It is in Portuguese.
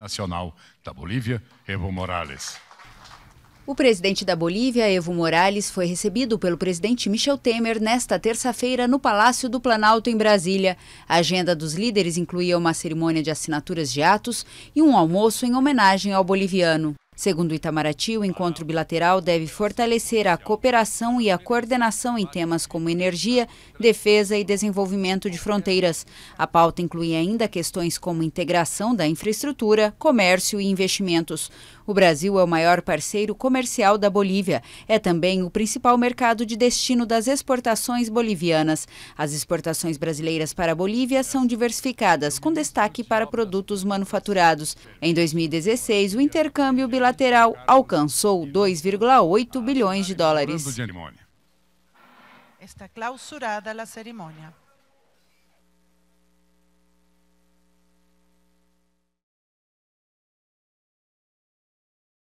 Nacional da Bolívia, Evo Morales. O presidente da Bolívia, Evo Morales, foi recebido pelo presidente Michel Temer nesta terça-feira no Palácio do Planalto, em Brasília. A agenda dos líderes incluía uma cerimônia de assinaturas de atos e um almoço em homenagem ao boliviano. Segundo Itamaraty, o encontro bilateral deve fortalecer a cooperação e a coordenação em temas como energia, defesa e desenvolvimento de fronteiras. A pauta inclui ainda questões como integração da infraestrutura, comércio e investimentos. O Brasil é o maior parceiro comercial da Bolívia. É também o principal mercado de destino das exportações bolivianas. As exportações brasileiras para a Bolívia são diversificadas, com destaque para produtos manufaturados. Em 2016, o intercâmbio bilateral alcançou 2,8 bilhões de dólares. Está clausurada a cerimônia.